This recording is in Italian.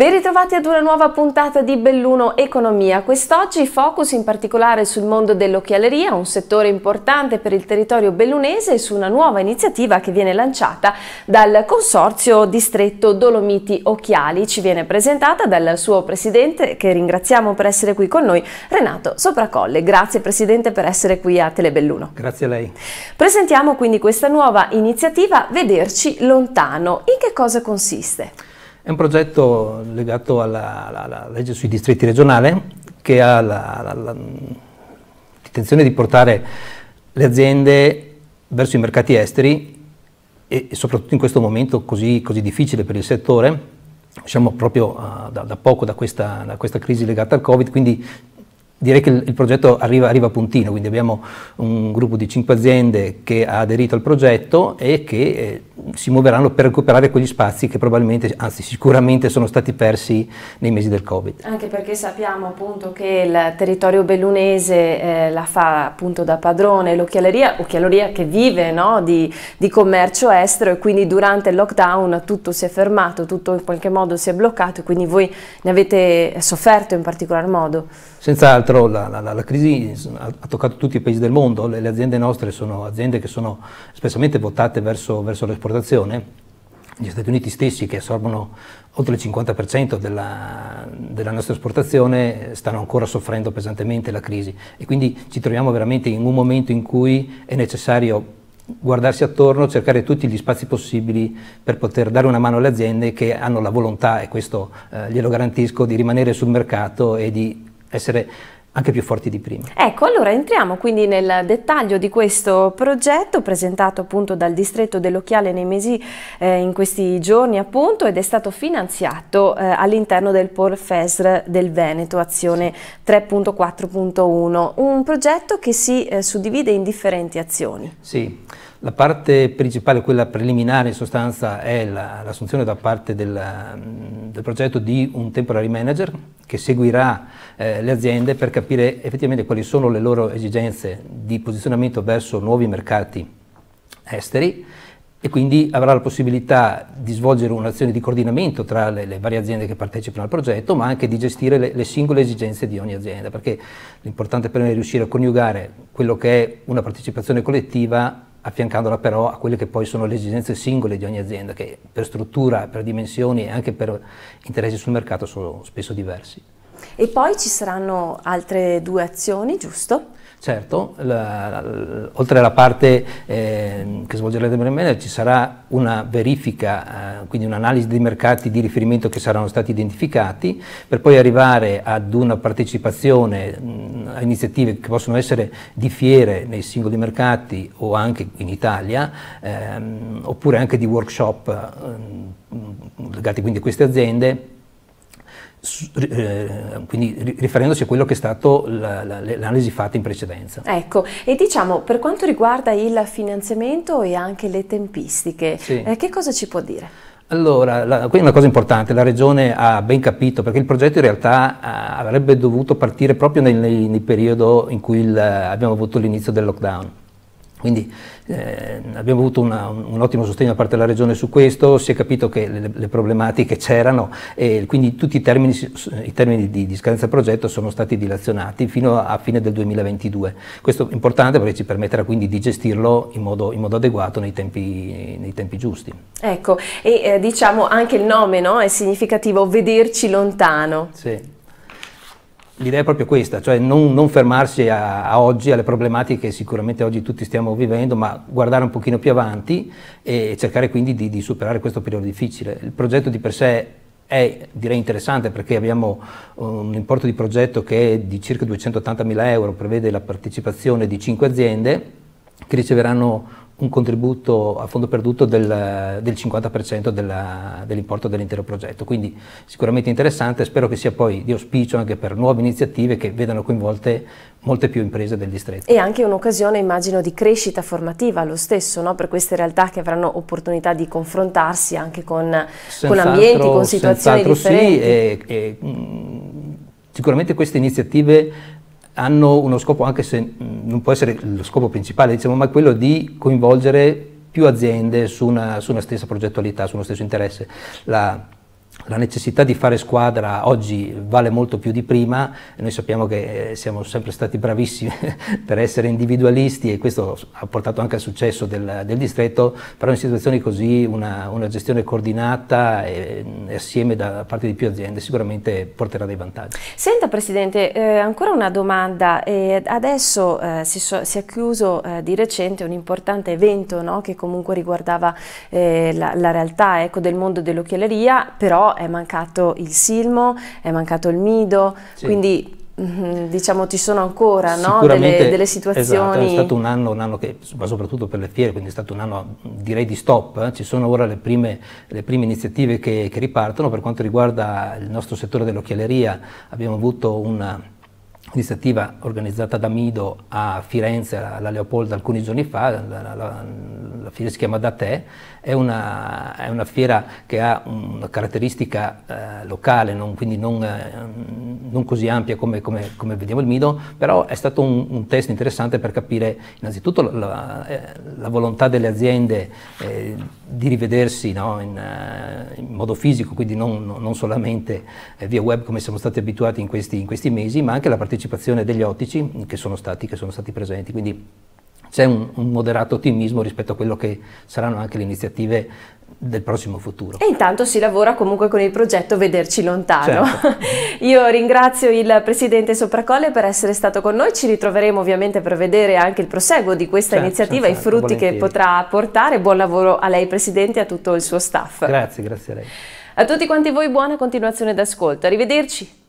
Ben ritrovati ad una nuova puntata di Belluno Economia. Quest'oggi focus in particolare sul mondo dell'occhialeria, un settore importante per il territorio bellunese e su una nuova iniziativa che viene lanciata dal Consorzio Distretto Dolomiti Occhiali. Ci viene presentata dal suo presidente, che ringraziamo per essere qui con noi, Renato Sopracolle. Grazie presidente per essere qui a Telebelluno. Grazie a lei. Presentiamo quindi questa nuova iniziativa Vederci lontano. In che cosa consiste? È un progetto legato alla, alla, alla legge sui distretti regionale che ha l'intenzione di portare le aziende verso i mercati esteri e, e soprattutto in questo momento così, così difficile per il settore, usciamo proprio uh, da, da, poco da questa, da questa, crisi legata al Covid, quindi Direi che il, progetto arriva, arriva, a puntino, quindi abbiamo un gruppo di 5 aziende che ha aderito al progetto e che eh, si muoveranno per recuperare quegli spazi che probabilmente, anzi sicuramente sono stati persi nei mesi del Covid. Anche perché sappiamo appunto che il territorio bellunese eh, la fa appunto da padrone, l'occhialeria, occhialeria che vive no, di, di commercio estero e quindi durante il lockdown tutto si è fermato, tutto in qualche modo si è bloccato e quindi voi ne avete sofferto in particolar modo. Senz'altro. 2004 la, la, la, crisi ha, toccato tutti i paesi del mondo, le, le aziende nostre sono aziende che sono spessamente votate verso, verso l'esportazione gli Stati Uniti stessi che assorbono oltre il 50% della, della, nostra esportazione stanno ancora soffrendo pesantemente la crisi e quindi ci troviamo veramente in un momento in cui è necessario guardarsi attorno, cercare tutti gli spazi possibili per poter dare una mano alle aziende che hanno la volontà, e questo eh, glielo garantisco, di rimanere sul mercato e di essere anche più forti di prima. Ecco, allora entriamo quindi nel dettaglio di questo progetto presentato appunto dal distretto dell'Occhiale nei mesi eh, in questi giorni appunto ed è stato finanziato eh, all'interno del Polfesr del Veneto azione 3.4.1, un progetto che si eh, suddivide in differenti azioni. Sì. La parte principale, quella preliminare in sostanza, è l'assunzione da parte del, mm, del, progetto di un temporary manager che seguirà eh, le aziende per capire effettivamente quali sono le loro esigenze di posizionamento verso nuovi mercati esteri e quindi avrà la possibilità di svolgere un'azione di coordinamento tra le, le, varie aziende che partecipano al progetto, ma anche di gestire le, le singole esigenze di ogni azienda, perché l'importante per noi è riuscire a coniugare quello che è una partecipazione collettiva affiancandola però a quelle che poi sono le esigenze singole di ogni azienda, che per struttura, per dimensioni e anche per interessi sul mercato sono spesso diversi. E poi ci saranno altre due azioni, giusto? Certo, la, la, oltre alla parte eh, che svolgerà il manager ci sarà una verifica, eh, quindi un'analisi dei mercati di riferimento che saranno stati identificati, per poi arrivare ad una partecipazione mh, mm, a iniziative che possono essere di fiere nei singoli mercati o anche in Italia, ehm, oppure anche di workshop ehm, legati quindi a queste aziende eh, quindi riferendosi a quello che è stato l'analisi fatta in precedenza. Ecco, e diciamo per quanto riguarda il finanziamento e anche le tempistiche, sì. Eh, che cosa ci può dire? Allora, la, è una cosa importante, la Regione ha ben capito perché il progetto in realtà eh, avrebbe dovuto partire proprio nel, nel periodo in cui il, abbiamo avuto l'inizio del lockdown. Quindi eh, abbiamo avuto una, un, ottimo sostegno da parte della Regione su questo, si è capito che le, le problematiche c'erano e quindi tutti i termini, i termini di, di, scadenza progetto sono stati dilazionati fino a, a, fine del 2022. Questo è importante perché ci permetterà quindi di gestirlo in modo, in modo adeguato nei tempi, nei tempi, giusti. Ecco, e eh, diciamo anche il nome no? è significativo, vederci lontano. Sì l'idea è proprio questa, cioè non, non fermarsi a, a, oggi, alle problematiche che sicuramente oggi tutti stiamo vivendo, ma guardare un pochino più avanti e cercare quindi di, di superare questo periodo difficile. Il progetto di per sé è direi interessante perché abbiamo un importo di progetto che è di circa 280 mila euro, prevede la partecipazione di 5 aziende che riceveranno un contributo a fondo perduto del, del 50% della, dell'importo dell'intero progetto, quindi sicuramente interessante, spero che sia poi di auspicio anche per nuove iniziative che vedano coinvolte molte più imprese del distretto. E anche un'occasione immagino di crescita formativa lo stesso, no? per queste realtà che avranno opportunità di confrontarsi anche con, con ambienti, con situazioni differenti. Sì, e, e, mh, mm, sicuramente queste iniziative hanno uno scopo, anche se non può essere lo scopo principale, diciamo, ma quello di coinvolgere più aziende su una, su una stessa progettualità, su uno stesso interesse. La, la necessità di fare squadra oggi vale molto più di prima, noi sappiamo che eh, siamo sempre stati bravissimi per essere individualisti e questo ha portato anche al successo del, del distretto, però in situazioni così una, una gestione coordinata e, e, mm, assieme da parte di più aziende sicuramente porterà dei vantaggi. Senta Presidente, eh, ancora una domanda, eh, adesso eh, si, so, si, è chiuso eh, di recente un importante evento no? che comunque riguardava eh, la, la, realtà ecco, del mondo dell'occhialeria, però però è mancato il silmo, è mancato il mido, sì. quindi mm, diciamo ci sono ancora no? delle, delle, situazioni. Esatto, è stato un anno, un anno che, ma soprattutto per le fiere, quindi è stato un anno direi di stop, eh. ci sono ora le prime, le prime iniziative che, che ripartono, per quanto riguarda il nostro settore dell'occhialeria abbiamo avuto una un'iniziativa organizzata da Mido a Firenze, alla Leopolda, alcuni giorni fa, la, la, la fiera si chiama Da Te, è una, è una fiera che ha una caratteristica eh, locale, non, quindi non, eh, non, così ampia come, come, come, vediamo il Mido, però è stato un, un test interessante per capire innanzitutto la, la eh, volontà delle aziende eh, di rivedersi no, in, eh, in, modo fisico, quindi non, non solamente eh, via web come siamo stati abituati in questi, in questi mesi, ma anche la partecipazione partecipazione degli ottici che sono stati, che sono stati presenti. Quindi c'è un, un, moderato ottimismo rispetto a quello che saranno anche le iniziative del prossimo futuro. E intanto si lavora comunque con il progetto Vederci Lontano. Certo. Io ringrazio il Presidente Sopracolle per essere stato con noi, ci ritroveremo ovviamente per vedere anche il proseguo di questa certo, iniziativa, certo, i frutti volentieri. che potrà portare. Buon lavoro a lei Presidente e a tutto il suo staff. Grazie, grazie a lei. A tutti quanti voi buona continuazione d'ascolto, arrivederci.